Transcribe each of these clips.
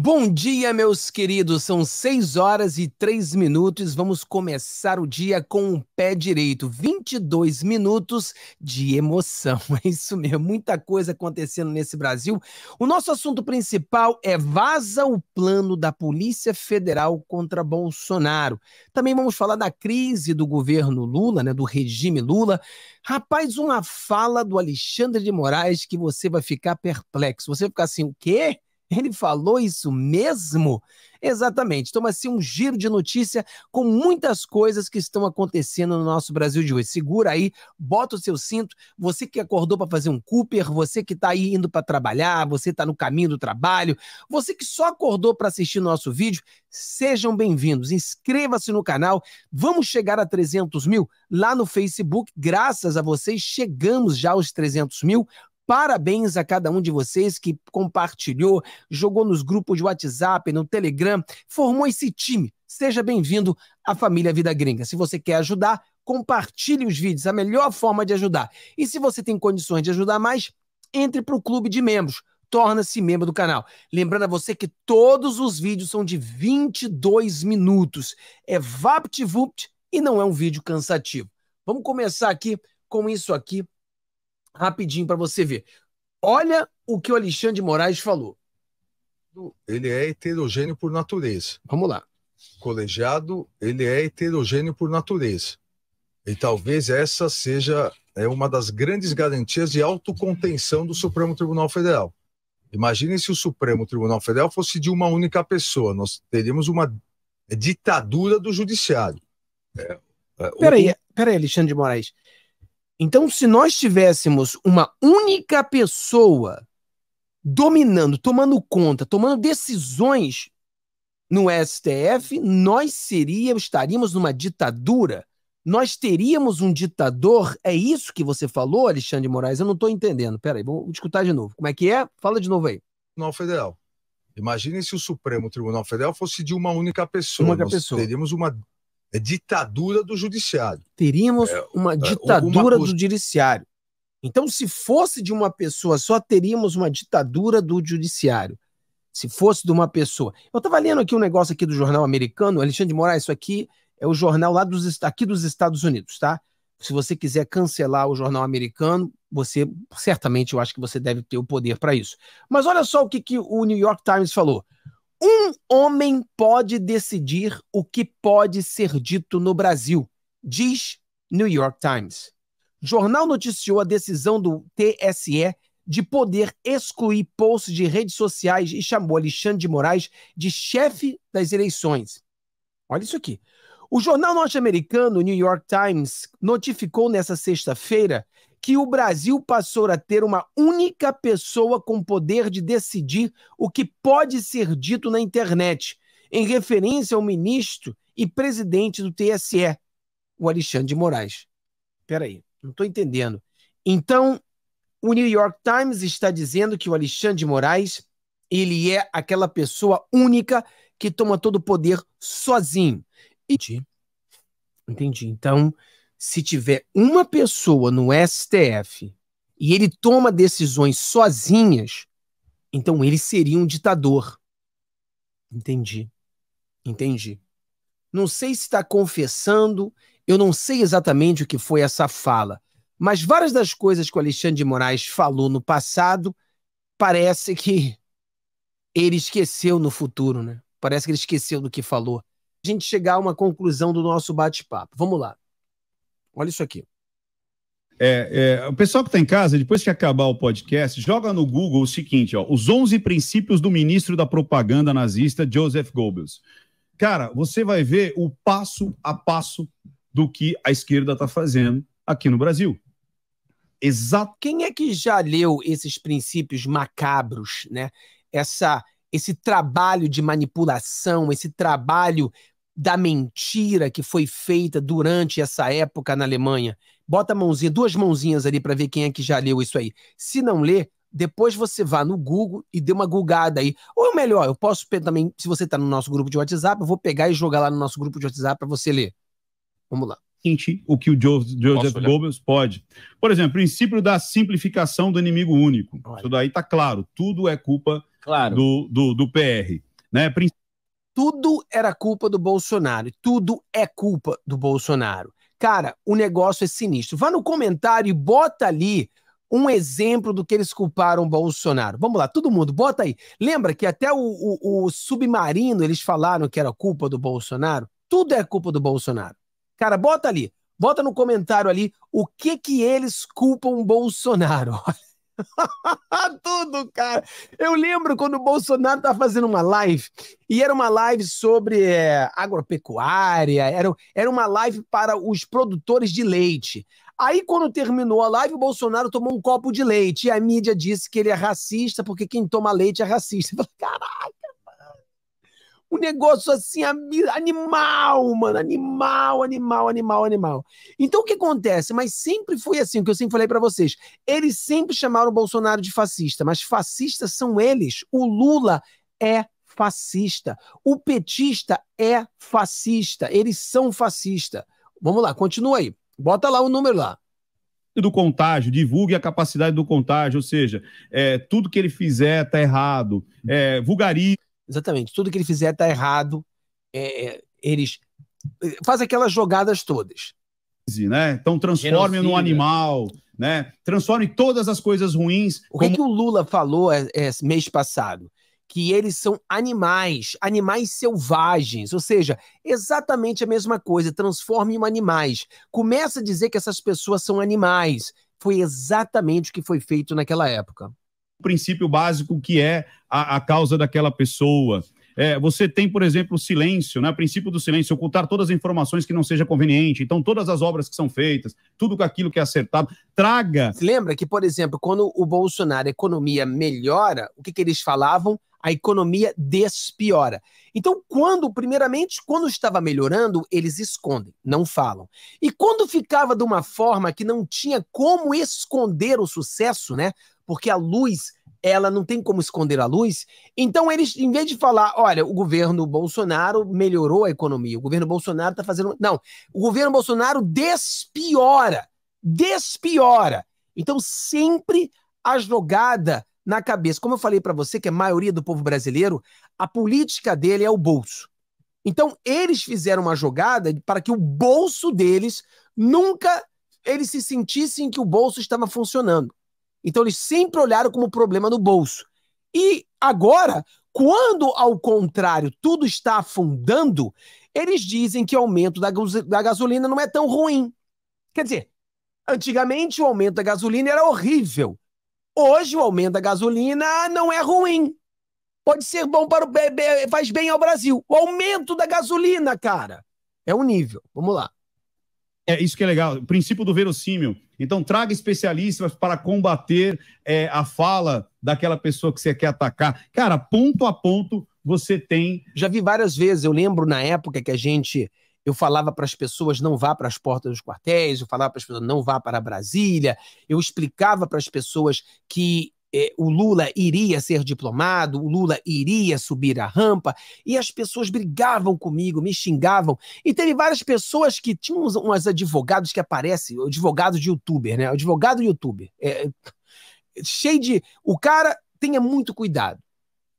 Bom dia, meus queridos. São 6 horas e 3 minutos. Vamos começar o dia com o pé direito. 22 minutos de emoção. É isso mesmo. Muita coisa acontecendo nesse Brasil. O nosso assunto principal é vaza o plano da Polícia Federal contra Bolsonaro. Também vamos falar da crise do governo Lula, né, do regime Lula. Rapaz, uma fala do Alexandre de Moraes que você vai ficar perplexo. Você vai ficar assim, o quê? Ele falou isso mesmo? Exatamente. Então, assim, um giro de notícia com muitas coisas que estão acontecendo no nosso Brasil de hoje. Segura aí, bota o seu cinto. Você que acordou para fazer um Cooper, você que está aí indo para trabalhar, você está no caminho do trabalho, você que só acordou para assistir nosso vídeo, sejam bem-vindos. Inscreva-se no canal. Vamos chegar a 300 mil lá no Facebook. Graças a vocês, chegamos já aos 300 mil. Parabéns a cada um de vocês que compartilhou, jogou nos grupos de WhatsApp, no Telegram, formou esse time. Seja bem-vindo à família Vida Gringa. Se você quer ajudar, compartilhe os vídeos, a melhor forma de ajudar. E se você tem condições de ajudar mais, entre para o clube de membros torna-se membro do canal. Lembrando a você que todos os vídeos são de 22 minutos. É VaptVupt e não é um vídeo cansativo. Vamos começar aqui com isso aqui rapidinho para você ver. Olha o que o Alexandre de Moraes falou. Ele é heterogêneo por natureza. Vamos lá. Colegiado, ele é heterogêneo por natureza. E talvez essa seja é uma das grandes garantias de autocontenção do Supremo Tribunal Federal. Imagine se o Supremo Tribunal Federal fosse de uma única pessoa, nós teríamos uma ditadura do judiciário. É, é, peraí, o... peraí, Alexandre de Moraes. Então, se nós tivéssemos uma única pessoa dominando, tomando conta, tomando decisões no STF, nós seríamos, estaríamos numa ditadura. Nós teríamos um ditador. É isso que você falou, Alexandre de Moraes? Eu não estou entendendo. Peraí, vou escutar de novo. Como é que é? Fala de novo aí. Tribunal Federal. Imagine se o Supremo Tribunal Federal fosse de uma única pessoa. Uma única Nós pessoa. Teríamos uma é ditadura do judiciário. Teríamos é, uma é, ditadura uma... do judiciário. Então, se fosse de uma pessoa só, teríamos uma ditadura do judiciário. Se fosse de uma pessoa. Eu estava lendo aqui um negócio aqui do jornal americano, Alexandre de Moraes, isso aqui é o jornal lá dos, aqui dos Estados Unidos, tá? Se você quiser cancelar o jornal americano, você certamente eu acho que você deve ter o poder para isso. Mas olha só o que, que o New York Times falou. Um homem pode decidir o que pode ser dito no Brasil, diz New York Times. Jornal noticiou a decisão do TSE de poder excluir posts de redes sociais e chamou Alexandre de Moraes de chefe das eleições. Olha isso aqui. O jornal norte-americano New York Times notificou nesta sexta-feira que o Brasil passou a ter uma única pessoa com poder de decidir o que pode ser dito na internet, em referência ao ministro e presidente do TSE, o Alexandre de Moraes. Peraí, não estou entendendo. Então, o New York Times está dizendo que o Alexandre de Moraes ele é aquela pessoa única que toma todo o poder sozinho. E... Entendi. Então, se tiver uma pessoa no STF e ele toma decisões sozinhas, então ele seria um ditador. Entendi. Entendi. Não sei se está confessando, eu não sei exatamente o que foi essa fala, mas várias das coisas que o Alexandre de Moraes falou no passado, parece que ele esqueceu no futuro, né? Parece que ele esqueceu do que falou. A gente chegar a uma conclusão do nosso bate-papo. Vamos lá. Olha isso aqui. É, é, o pessoal que está em casa, depois que acabar o podcast, joga no Google o seguinte: ó, os 11 princípios do ministro da propaganda nazista, Joseph Goebbels. Cara, você vai ver o passo a passo do que a esquerda está fazendo aqui no Brasil. Exato. Quem é que já leu esses princípios macabros, né? Essa, esse trabalho de manipulação, esse trabalho da mentira que foi feita durante essa época na Alemanha. Bota a mãozinha, duas mãozinhas ali para ver quem é que já leu isso aí. Se não ler, depois você vá no Google e dê uma gulgada aí. Ou é melhor, eu posso também, se você está no nosso grupo de WhatsApp, eu vou pegar e jogar lá no nosso grupo de WhatsApp para você ler. Vamos lá. O que o Joseph, Joseph Goebbels pode. Por exemplo, princípio da simplificação do inimigo único. Olha. Isso daí está claro. Tudo é culpa claro. do, do, do PR. Né? Princípio tudo era culpa do Bolsonaro, tudo é culpa do Bolsonaro. Cara, o negócio é sinistro. Vá no comentário e bota ali um exemplo do que eles culparam o Bolsonaro. Vamos lá, todo mundo, bota aí. Lembra que até o, o, o submarino eles falaram que era culpa do Bolsonaro? Tudo é culpa do Bolsonaro. Cara, bota ali, bota no comentário ali o que que eles culpam o Bolsonaro. Olha Tudo, cara. Eu lembro quando o Bolsonaro estava fazendo uma live, e era uma live sobre é, agropecuária, era, era uma live para os produtores de leite. Aí, quando terminou a live, o Bolsonaro tomou um copo de leite e a mídia disse que ele é racista porque quem toma leite é racista. Eu falei, caralho, um negócio assim animal, mano, animal, animal, animal, animal. Então o que acontece? Mas sempre foi assim, o que eu sempre falei para vocês. Eles sempre chamaram o Bolsonaro de fascista, mas fascistas são eles. O Lula é fascista. O petista é fascista. Eles são fascista. Vamos lá, continua aí. Bota lá o número lá do contágio, divulgue a capacidade do contágio, ou seja, é, tudo que ele fizer está errado, é, vulgarismo. Exatamente. Tudo que ele fizer está errado. É, é eles eh, faz aquelas jogadas todas. Né? Então transforme num animal, né? Transforme todas as coisas ruins. O que, é que o Lula falou é, é, mês passado? Que eles são animais, animais selvagens, ou seja, exatamente a mesma coisa, transforme em animais. Começa a dizer que essas pessoas são animais. Foi exatamente o que foi feito naquela época princípio básico que é a, a causa daquela pessoa. É, você tem, por exemplo, o silêncio, né? O princípio do silêncio, ocultar todas as informações que não seja conveniente. Então, todas as obras que são feitas, tudo aquilo que é acertado, traga. Lembra que, por exemplo, quando o Bolsonaro a economia melhora, o que, que eles falavam? A economia despiora. Então, quando, primeiramente, quando estava melhorando, eles escondem, não falam. E quando ficava de uma forma que não tinha como esconder o sucesso, né? porque a luz ela não tem como esconder a luz. Então, eles, em vez de falar, olha, o governo Bolsonaro melhorou a economia, o governo Bolsonaro está fazendo. Não, o governo Bolsonaro despiora. Despiora. Então, sempre a jogada na cabeça. Como eu falei para você, que a maioria do povo brasileiro, a política dele é o bolso. Então, eles fizeram uma jogada para que o bolso deles nunca eles se sentissem que o bolso estava funcionando. Então eles sempre olharam como problema no bolso. E agora, quando ao contrário tudo está afundando, eles dizem que o aumento da, da gasolina não é tão ruim. Quer dizer, antigamente o aumento da gasolina era horrível. Hoje o aumento da gasolina não é ruim. Pode ser bom para o faz bem ao Brasil. O aumento da gasolina, cara, é um nível. Vamos lá. É isso que é legal. O princípio do verossímil então, traga especialistas para combater é, a fala daquela pessoa que você quer atacar. Cara, ponto a ponto, você tem. Já vi várias vezes, eu lembro na época que a gente. Eu falava para as pessoas não vá para as portas dos quartéis, eu falava para as pessoas não vá para Brasília, eu explicava para as pessoas que é, o Lula iria ser diplomado, o Lula iria subir a rampa, e as pessoas brigavam comigo, me xingavam. E teve várias pessoas que tinham uns, uns advogados que aparecem, advogado de youtuber, né? Advogado youtuber. É, é, cheio de. O cara tenha muito cuidado.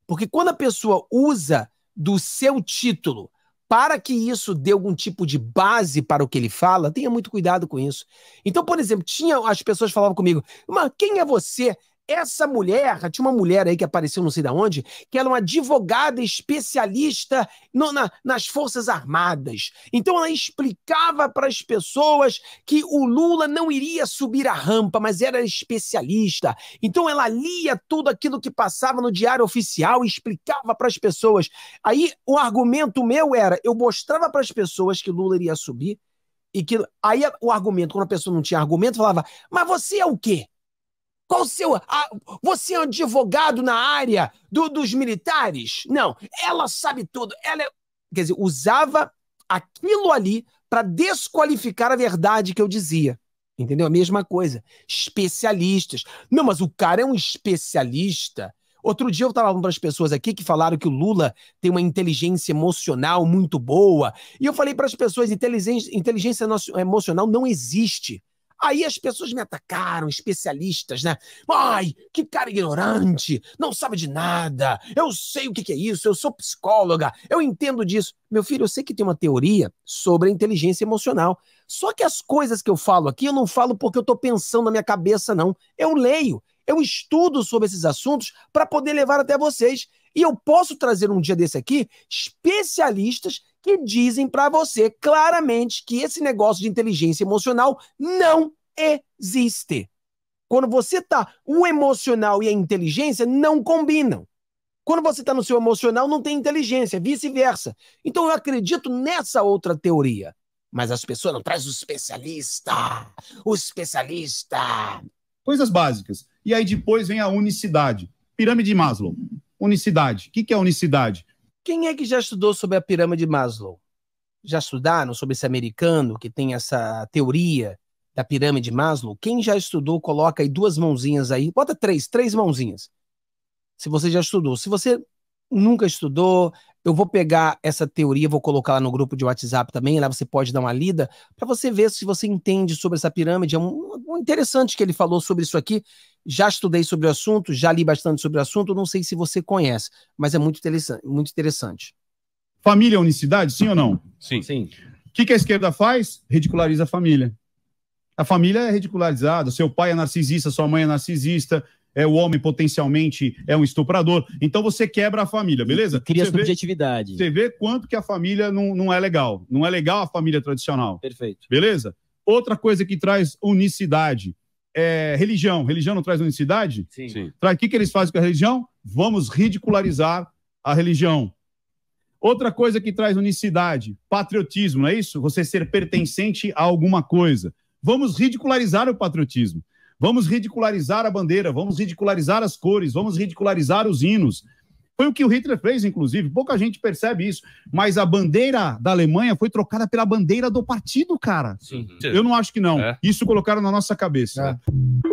Porque quando a pessoa usa do seu título para que isso dê algum tipo de base para o que ele fala, tenha muito cuidado com isso. Então, por exemplo, tinha as pessoas falavam comigo, mas quem é você essa mulher, tinha uma mulher aí que apareceu não sei de onde, que era uma advogada especialista no, na, nas Forças Armadas. Então ela explicava para as pessoas que o Lula não iria subir a rampa, mas era especialista. Então ela lia tudo aquilo que passava no Diário Oficial e explicava para as pessoas. Aí o argumento meu era: eu mostrava para as pessoas que Lula iria subir, e que. Aí o argumento, quando a pessoa não tinha argumento, falava: Mas você é o quê? Qual o seu. A, você é um advogado na área do, dos militares? Não. Ela sabe tudo. Ela é, Quer dizer, usava aquilo ali para desqualificar a verdade que eu dizia. Entendeu? A mesma coisa. Especialistas. Não, mas o cara é um especialista. Outro dia eu estava falando para as pessoas aqui que falaram que o Lula tem uma inteligência emocional muito boa. E eu falei para as pessoas: inteligência, inteligência emocional não existe. Aí as pessoas me atacaram, especialistas, né? Ai, que cara ignorante, não sabe de nada, eu sei o que, é isso, eu sou psicóloga, eu entendo disso. Meu filho, eu sei que tem uma teoria sobre a inteligência emocional. Só que as coisas que eu falo aqui, eu não falo porque eu estou pensando na minha cabeça, não. Eu leio, eu estudo sobre esses assuntos para poder levar até vocês. E eu posso trazer um dia desse aqui especialistas que dizem para você claramente que esse negócio de inteligência emocional não existe. Quando você tá, o emocional e a inteligência não combinam. Quando você está no seu emocional, não tem inteligência, é vice-versa. Então eu acredito nessa outra teoria. Mas as pessoas não traz o especialista, o especialista. Coisas básicas. E aí depois vem a unicidade. Pirâmide de Maslow. Unicidade. O que é unicidade? Quem é que já estudou sobre a pirâmide Maslow? Já estudaram sobre esse americano que tem essa teoria da pirâmide Maslow? Quem já estudou, coloca aí duas mãozinhas aí. Bota três, três mãozinhas. Se você já estudou. Se você nunca estudou, eu vou pegar essa teoria, vou colocar lá no grupo de WhatsApp também, lá você pode dar uma lida, para você ver se você entende sobre essa pirâmide. É um, um, interessante que ele falou sobre isso aqui. Já estudei sobre o assunto, já li bastante sobre o assunto, não sei se você conhece, mas é muito interessante. Muito interessante. Família é unicidade, sim ou não? Sim. Sim. O que, que a esquerda faz? Ridiculariza a família. A família é ridicularizada, seu pai é narcisista, sua mãe é narcisista, é o homem potencialmente é um estuprador. Então você quebra a família, beleza? E cria você subjetividade. Vê, você vê quanto que a família não, não é legal. Não é legal a família tradicional. Perfeito. Beleza? Outra coisa que traz unicidade é religião. Religião não traz unicidade? Sim. Sim. o que, que eles fazem com a religião? Vamos ridicularizar a religião. Outra coisa que traz unicidade, patriotismo, não é isso? Você ser pertencente a alguma coisa. Vamos ridicularizar o patriotismo. Vamos ridicularizar a bandeira, vamos ridicularizar as cores, vamos ridicularizar os hinos. Foi o que o Hitler fez, inclusive. Pouca gente percebe isso. Mas a bandeira da Alemanha foi trocada pela bandeira do partido, cara. Sim. Eu não acho que não. É. Isso colocaram na nossa cabeça. É.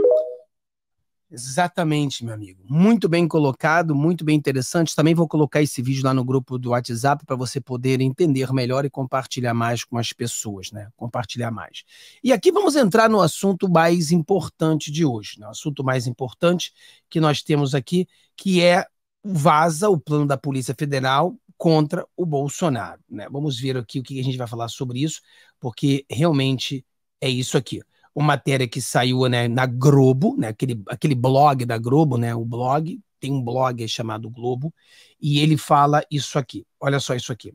Exatamente, meu amigo. Muito bem colocado, muito bem interessante. Também vou colocar esse vídeo lá no grupo do WhatsApp para você poder entender melhor e compartilhar mais com as pessoas, né? Compartilhar mais. E aqui vamos entrar no assunto mais importante de hoje, né? O assunto mais importante que nós temos aqui, que é vaza o plano da Polícia Federal contra o Bolsonaro, né? Vamos ver aqui o que a gente vai falar sobre isso, porque realmente é isso aqui uma matéria que saiu né, na Globo, né, aquele, aquele blog da Globo, né, o blog, tem um blog chamado Globo, e ele fala isso aqui. Olha só isso aqui.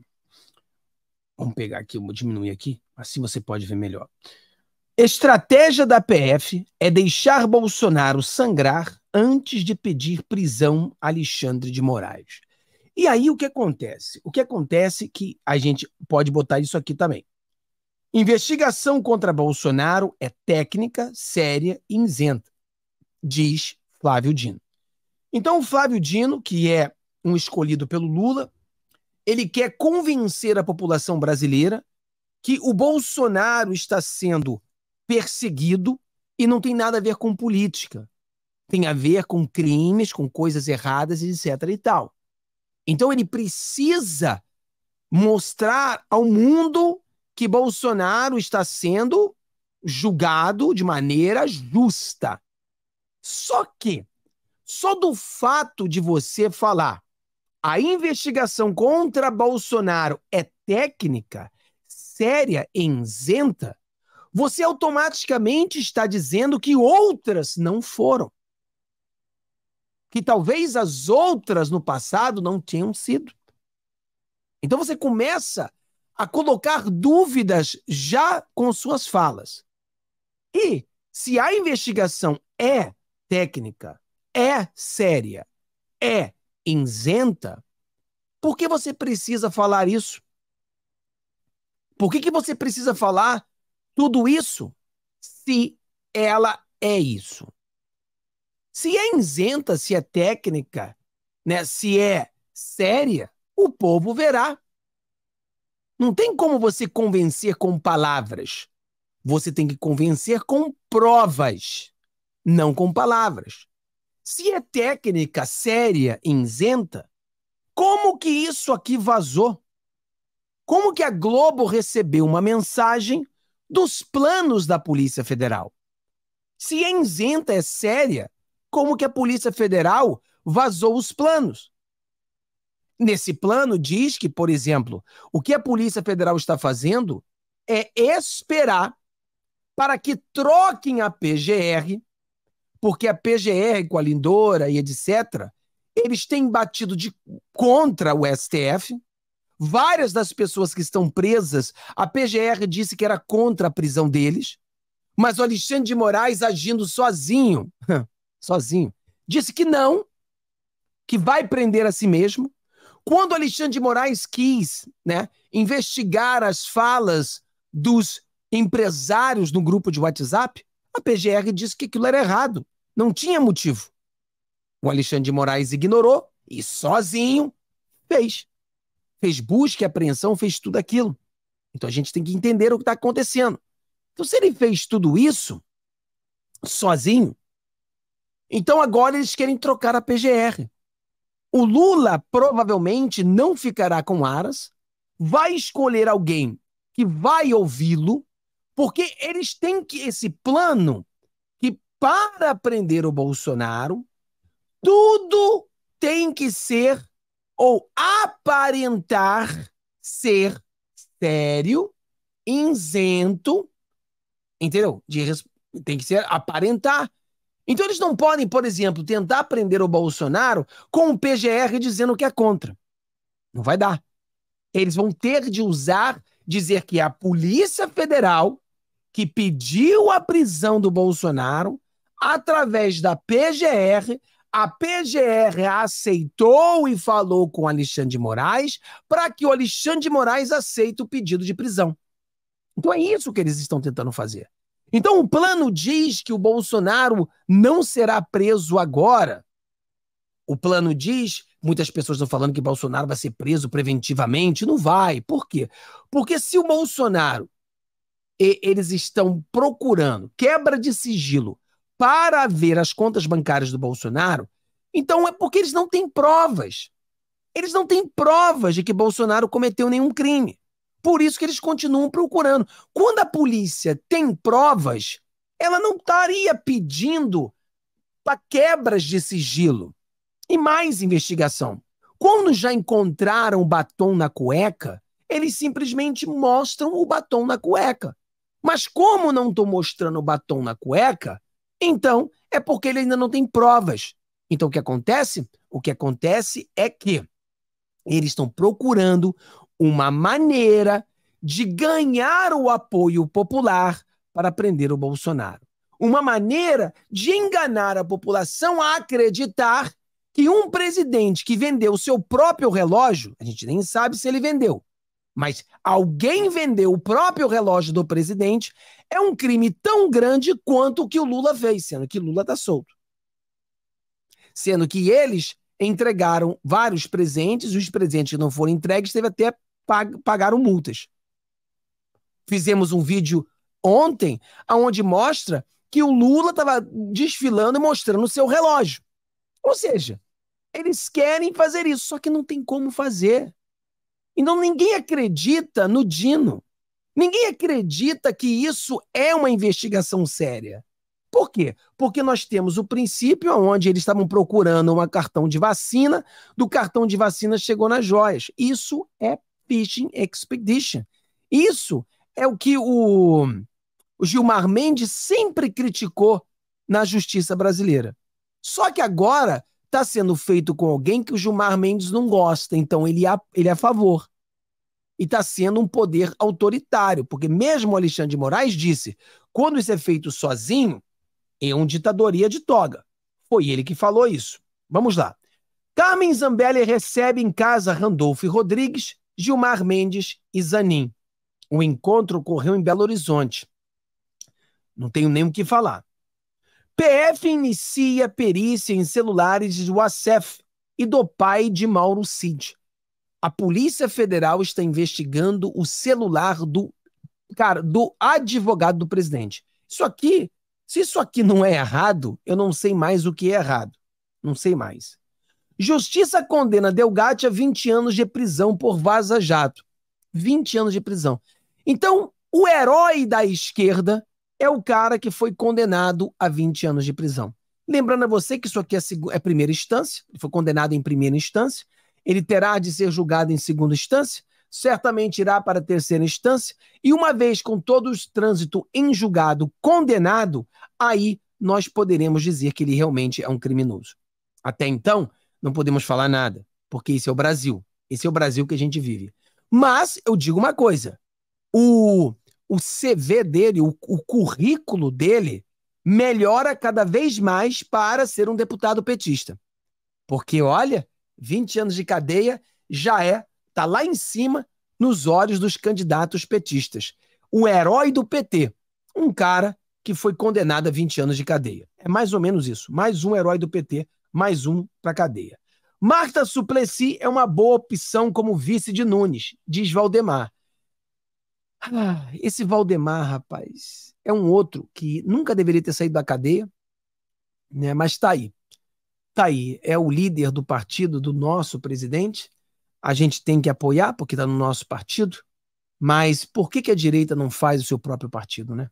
Vamos pegar aqui, vou diminuir aqui, assim você pode ver melhor. Estratégia da PF é deixar Bolsonaro sangrar antes de pedir prisão a Alexandre de Moraes. E aí o que acontece? O que acontece que a gente pode botar isso aqui também. Investigação contra Bolsonaro é técnica, séria e isenta, diz Flávio Dino. Então, Flávio Dino, que é um escolhido pelo Lula, ele quer convencer a população brasileira que o Bolsonaro está sendo perseguido e não tem nada a ver com política. Tem a ver com crimes, com coisas erradas, etc. e tal. Então ele precisa mostrar ao mundo que Bolsonaro está sendo julgado de maneira justa. Só que, só do fato de você falar a investigação contra Bolsonaro é técnica, séria e isenta, você automaticamente está dizendo que outras não foram. Que talvez as outras no passado não tenham sido. Então você começa a colocar dúvidas já com suas falas. E se a investigação é técnica, é séria, é isenta, por que você precisa falar isso? Por que, que você precisa falar tudo isso se ela é isso? Se é isenta, se é técnica, né, se é séria, o povo verá. Não tem como você convencer com palavras. Você tem que convencer com provas, não com palavras. Se é técnica séria, isenta, como que isso aqui vazou? Como que a Globo recebeu uma mensagem dos planos da Polícia Federal? Se é isenta, é séria, como que a Polícia Federal vazou os planos? nesse plano diz que, por exemplo, o que a Polícia Federal está fazendo é esperar para que troquem a PGR, porque a PGR com a Lindora e etc., eles têm batido de contra o STF. Várias das pessoas que estão presas, a PGR disse que era contra a prisão deles, mas o Alexandre de Moraes agindo sozinho, sozinho, disse que não, que vai prender a si mesmo, quando Alexandre de Moraes quis né, investigar as falas dos empresários no grupo de WhatsApp, a PGR disse que aquilo era errado, não tinha motivo. O Alexandre de Moraes ignorou e sozinho fez. Fez busca e apreensão, fez tudo aquilo. Então a gente tem que entender o que está acontecendo. Então, se ele fez tudo isso sozinho, então agora eles querem trocar a PGR. O Lula provavelmente não ficará com Aras, vai escolher alguém que vai ouvi-lo, porque eles têm que esse plano que para prender o Bolsonaro, tudo tem que ser ou aparentar ser sério, isento, entendeu? De, tem que ser aparentar então eles não podem, por exemplo, tentar prender o Bolsonaro com o PGR dizendo que é contra. Não vai dar. Eles vão ter de usar, dizer que é a Polícia Federal, que pediu a prisão do Bolsonaro, através da PGR, a PGR aceitou e falou com Alexandre de Moraes para que o Alexandre de Moraes aceite o pedido de prisão. Então é isso que eles estão tentando fazer. Então, o plano diz que o Bolsonaro não será preso agora. O plano diz, muitas pessoas estão falando que Bolsonaro vai ser preso preventivamente, não vai. Por quê? Porque se o Bolsonaro e eles estão procurando quebra de sigilo para ver as contas bancárias do Bolsonaro, então é porque eles não têm provas. Eles não têm provas de que Bolsonaro cometeu nenhum crime. Por isso que eles continuam procurando. Quando a polícia tem provas, ela não estaria pedindo para quebras de sigilo e mais investigação. Quando já encontraram o batom na cueca, eles simplesmente mostram o batom na cueca. Mas como não estou mostrando o batom na cueca, então é porque ele ainda não tem provas. Então o que acontece? O que acontece é que eles estão procurando uma maneira de ganhar o apoio popular para prender o Bolsonaro. Uma maneira de enganar a população a acreditar que um presidente que vendeu o seu próprio relógio, a gente nem sabe se ele vendeu, mas alguém vendeu o próprio relógio do presidente, é um crime tão grande quanto o que o Lula fez, sendo que Lula está solto. Sendo que eles entregaram vários presentes, os presentes que não foram entregues, teve até pag pagaram multas. Fizemos um vídeo ontem onde mostra que o Lula estava desfilando e mostrando o seu relógio. Ou seja, eles querem fazer isso, só que não tem como fazer. Então ninguém acredita no Dino. Ninguém acredita que isso é uma investigação séria. Por quê? Porque nós temos o princípio onde eles estavam procurando um cartão de vacina, do cartão de vacina chegou nas joias. Isso é Fishing Expedition. Isso é o que o, o Gilmar Mendes sempre criticou na justiça brasileira. Só que agora está sendo feito com alguém que o Gilmar Mendes não gosta, então ele, é ele é a favor. E está sendo um poder autoritário, porque mesmo Alexandre de Moraes disse: quando isso é feito sozinho, é uma ditadoria de toga. Foi ele que falou isso. Vamos lá. Carmen Zambelli recebe em casa Randolfo Rodrigues Gilmar Mendes e Zanin. O encontro ocorreu em Belo Horizonte. Não tenho nem o que falar. PF inicia perícia em celulares de Wassef e do pai de Mauro Cid. A Polícia Federal está investigando o celular do cara, do advogado do presidente. Isso aqui, se isso aqui não é errado, eu não sei mais o que é errado. Não sei mais. Justiça condena Delgatti a 20 anos de prisão por Vaza Jato. 20 anos de prisão. Então, o herói da esquerda é o cara que foi condenado a 20 anos de prisão. Lembrando a você que isso aqui é, é primeira instância, ele foi condenado em primeira instância, ele terá de ser julgado em segunda instância, certamente irá para a terceira instância, e uma vez com todo o trânsito em julgado condenado, aí nós poderemos dizer que ele realmente é um criminoso. Até então, não podemos falar nada, porque esse é o Brasil. Esse é o Brasil que a gente vive. Mas eu digo uma coisa: o, o CV dele, o, o currículo dele, melhora cada vez mais para ser um deputado petista. Porque, olha, 20 anos de cadeia já é, tá lá em cima nos olhos dos candidatos petistas. O herói do PT, um cara que foi condenado a 20 anos de cadeia. É mais ou menos isso, mais um herói do PT mais um para a cadeia. Marta Suplicy é uma boa opção como vice de Nunes, diz Valdemar. Ah, esse Valdemar, rapaz, é um outro que nunca deveria ter saído da cadeia, né? mas está aí. Está aí. É o líder do partido do nosso presidente. A gente tem que apoiar, porque está no nosso partido. Mas por que, que a direita não faz o seu próprio partido, né?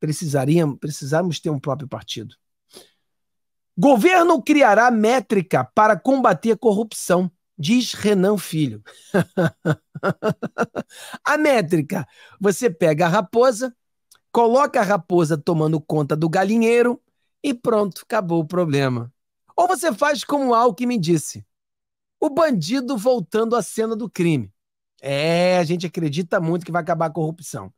Precisaríamos, precisamos ter um próprio partido. Governo criará métrica para combater corrupção, diz Renan Filho. a métrica: você pega a raposa, coloca a raposa tomando conta do galinheiro e pronto, acabou o problema. Ou você faz como Al que me disse: o bandido voltando à cena do crime. É, a gente acredita muito que vai acabar a corrupção.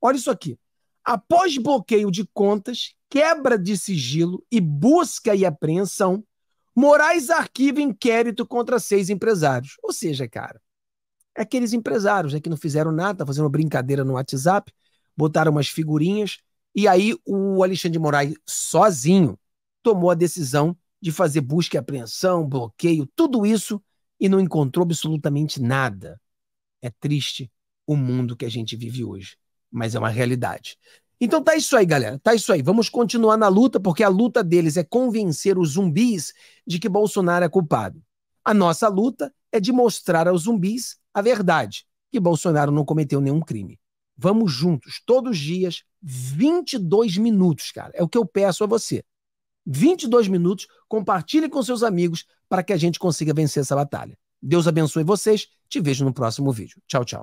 Olha isso aqui. Após bloqueio de contas, quebra de sigilo e busca e apreensão, Moraes arquiva inquérito contra seis empresários. Ou seja, cara, é aqueles empresários né, que não fizeram nada, tá fazendo uma brincadeira no WhatsApp, botaram umas figurinhas, e aí o Alexandre de Moraes, sozinho, tomou a decisão de fazer busca e apreensão, bloqueio, tudo isso, e não encontrou absolutamente nada. É triste o mundo que a gente vive hoje, mas é uma realidade. Então tá isso aí, galera. Tá isso aí. Vamos continuar na luta, porque a luta deles é convencer os zumbis de que Bolsonaro é culpado. A nossa luta é de mostrar aos zumbis a verdade, que Bolsonaro não cometeu nenhum crime. Vamos juntos, todos os dias, 22 minutos, cara. É o que eu peço a você. 22 minutos, compartilhe com seus amigos para que a gente consiga vencer essa batalha. Deus abençoe vocês. Te vejo no próximo vídeo. Tchau, tchau.